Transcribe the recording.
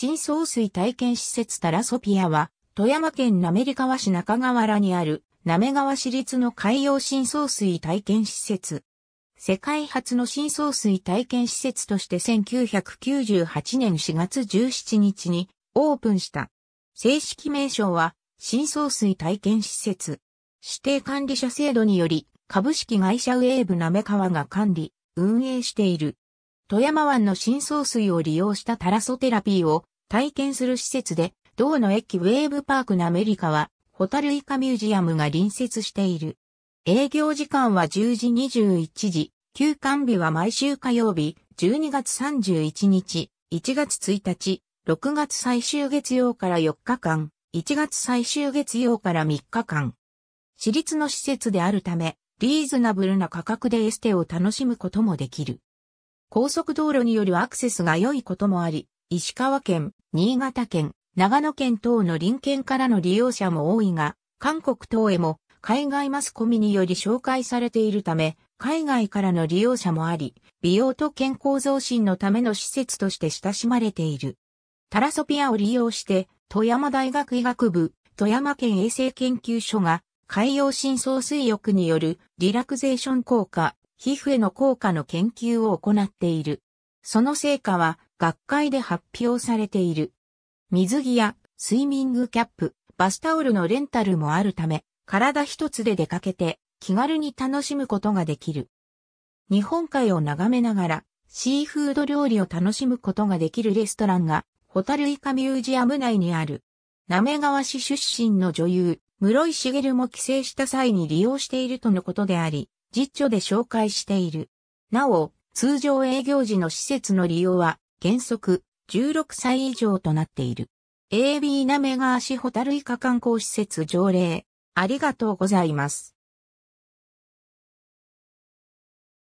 新総水体験施設タラソピアは、富山県滑川市中河原にある、滑川市立の海洋深層水体験施設。世界初の深層水体験施設として1998年4月17日にオープンした。正式名称は、深層水体験施設。指定管理者制度により、株式会社ウェーブ滑川が管理、運営している。富山湾の深層水を利用したタラソテラピーを体験する施設で、同の駅ウェーブパークのアメリカは、ホタルイカミュージアムが隣接している。営業時間は10時21時、休館日は毎週火曜日、12月31日、1月1日、6月最終月曜から4日間、1月最終月曜から3日間。私立の施設であるため、リーズナブルな価格でエステを楽しむこともできる。高速道路によるアクセスが良いこともあり、石川県、新潟県、長野県等の隣県からの利用者も多いが、韓国等へも海外マスコミにより紹介されているため、海外からの利用者もあり、美容と健康増進のための施設として親しまれている。タラソピアを利用して、富山大学医学部、富山県衛生研究所が、海洋深層水浴によるリラクゼーション効果、皮膚への効果の研究を行っている。その成果は学会で発表されている。水着やスイミングキャップ、バスタオルのレンタルもあるため、体一つで出かけて気軽に楽しむことができる。日本海を眺めながらシーフード料理を楽しむことができるレストランがホタルイカミュージアム内にある。なめが市出身の女優、室井茂も帰省した際に利用しているとのことであり、実著で紹介している。なお、通常営業時の施設の利用は原則16歳以上となっている。AB なめがわシホタルイカ観光施設条例。ありがとうございます。